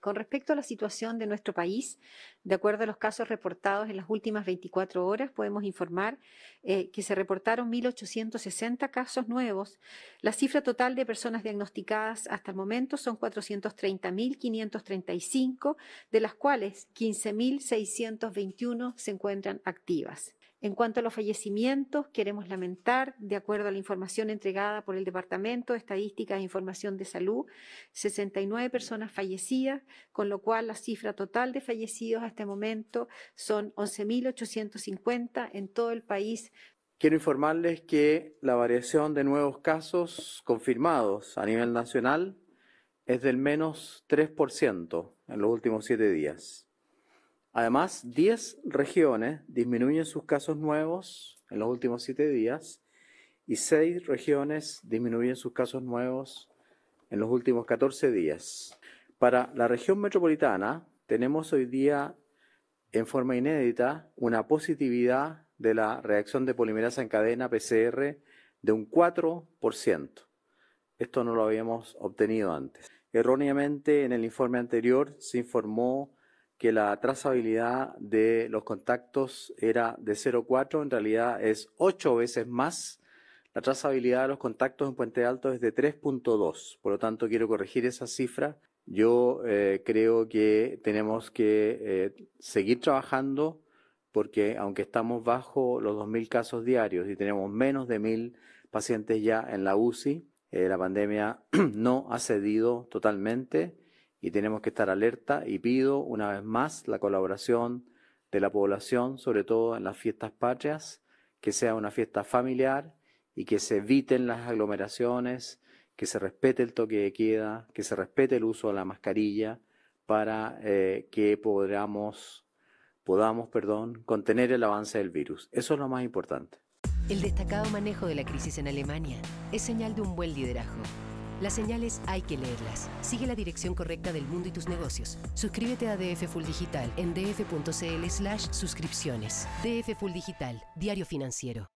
Con respecto a la situación de nuestro país, de acuerdo a los casos reportados en las últimas 24 horas, podemos informar eh, que se reportaron 1.860 casos nuevos. La cifra total de personas diagnosticadas hasta el momento son 430.535, de las cuales 15.621 se encuentran activas. En cuanto a los fallecimientos, queremos lamentar, de acuerdo a la información entregada por el Departamento de Estadísticas e Información de Salud, 69 personas fallecidas, con lo cual la cifra total de fallecidos hasta el momento son 11.850 en todo el país. Quiero informarles que la variación de nuevos casos confirmados a nivel nacional es del menos 3% en los últimos siete días. Además, 10 regiones disminuyen sus casos nuevos en los últimos 7 días y 6 regiones disminuyen sus casos nuevos en los últimos 14 días. Para la región metropolitana tenemos hoy día en forma inédita una positividad de la reacción de polimerasa en cadena PCR de un 4%. Esto no lo habíamos obtenido antes. Erróneamente en el informe anterior se informó que la trazabilidad de los contactos era de 0,4, en realidad es 8 veces más. La trazabilidad de los contactos en Puente Alto es de 3.2, por lo tanto quiero corregir esa cifra. Yo eh, creo que tenemos que eh, seguir trabajando porque aunque estamos bajo los 2.000 casos diarios y tenemos menos de 1.000 pacientes ya en la UCI, eh, la pandemia no ha cedido totalmente y tenemos que estar alerta y pido una vez más la colaboración de la población, sobre todo en las fiestas patrias, que sea una fiesta familiar y que se eviten las aglomeraciones, que se respete el toque de queda, que se respete el uso de la mascarilla para eh, que podamos, podamos perdón, contener el avance del virus. Eso es lo más importante. El destacado manejo de la crisis en Alemania es señal de un buen liderazgo. Las señales hay que leerlas. Sigue la dirección correcta del mundo y tus negocios. Suscríbete a DF Full Digital en df.cl slash suscripciones. DF Full Digital, diario financiero.